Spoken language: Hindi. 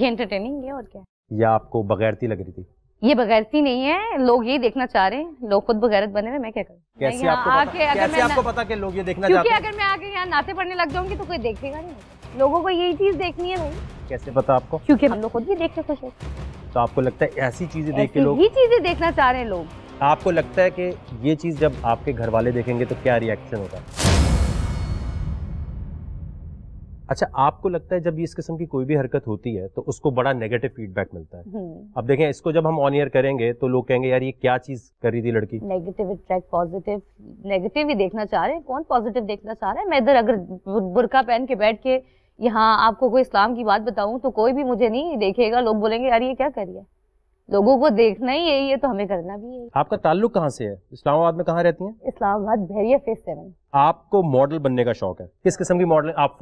ये एंटरटेनिंग है और क्या या आपको बगैरती लग रही थी ये बगैरती नहीं है लोग ये देखना चाह रहे हैं लोग खुद बगैरत बने हुए मैं क्या करूँ कैसे आपको आके अगर कैसे आपको पता कि लोग ये देखना क्योंकि अगर मैं आके यहाँ नाते पढ़ने लग जाऊंगी तो कोई देखेगा नहीं लोगों को यही चीज देखनी है भाई कैसे पता आपको क्योंकि हम लोग खुद भी देखते खुश है तो आपको लगता है ऐसी चीजें देख के लोग ये चीजें देखना चाह रहे हैं लोग आपको लगता है कि ये चीज जब आपके घर वाले देखेंगे तो क्या रिएक्शन होगा अच्छा आपको लगता है जब इस किस्म की कोई भी हरकत होती है तो उसको बड़ा नेगेटिव फीडबैक मिलता है हम्म। अब देखें इसको जब हम ऑन ईयर करेंगे तो लोग कहेंगे यार ये क्या चीज कर रही थी लड़की नेगेटिव अट्रैक्ट पॉजिटिव नेगेटिव ही देखना चाह रहे हैं कौन पॉजिटिव देखना चाह रहे हैं मैं इधर अगर बुरका पहन के बैठ के यहाँ आपको कोई इस्लाम की बात बताऊँ तो कोई भी मुझे नहीं देखेगा लोग बोलेंगे यार ये क्या करिए लोगों को देखना ही यही है तो हमें करना भी है आपका ताल्लुक कहाँ से है इस्लामाबाद में कहाँ रहती हैं? इस्लामाबाद भैरिया फेस सेवन आपको मॉडल बनने का शौक है किस किस्म की मॉडल आप